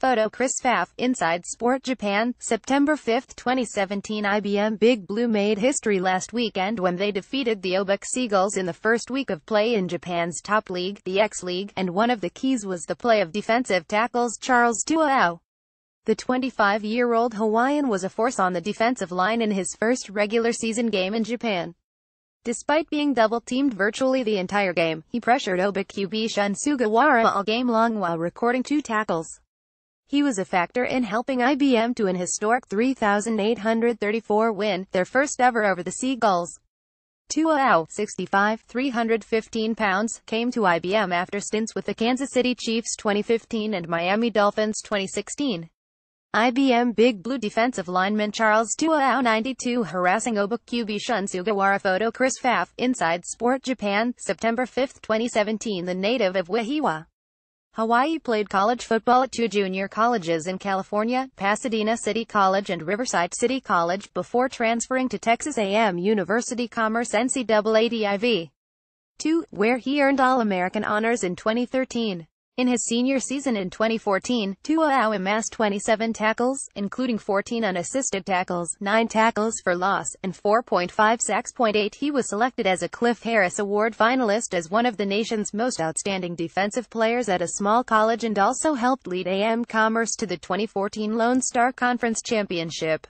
Photo Chris Pfaff, Inside Sport Japan, September 5, 2017 IBM Big Blue made history last weekend when they defeated the Obuk Seagulls in the first week of play in Japan's top league, the X-League, and one of the keys was the play of defensive tackles Charles Tuao. The 25-year-old Hawaiian was a force on the defensive line in his first regular season game in Japan. Despite being double-teamed virtually the entire game, he pressured Oba QB Shun Sugawara all game long while recording two tackles. He was a factor in helping IBM to an historic 3,834 win, their first ever over the Seagulls. Tuao, 65, 315 pounds, came to IBM after stints with the Kansas City Chiefs 2015 and Miami Dolphins 2016. IBM Big Blue defensive lineman Charles Tuao 92 harassing Obuk QB Shun Sugawara photo Chris Pfaff, Inside Sport Japan, September 5, 2017 The native of Wahiwa. Hawaii played college football at two junior colleges in California, Pasadena City College and Riverside City College, before transferring to Texas A&M University Commerce NCAA DIV. 2, where he earned All-American honors in 2013. In his senior season in 2014, Tua amassed 27 tackles, including 14 unassisted tackles, 9 tackles for loss, and 4.5 sacks. 8. He was selected as a Cliff Harris Award finalist as one of the nation's most outstanding defensive players at a small college and also helped lead AM Commerce to the 2014 Lone Star Conference Championship.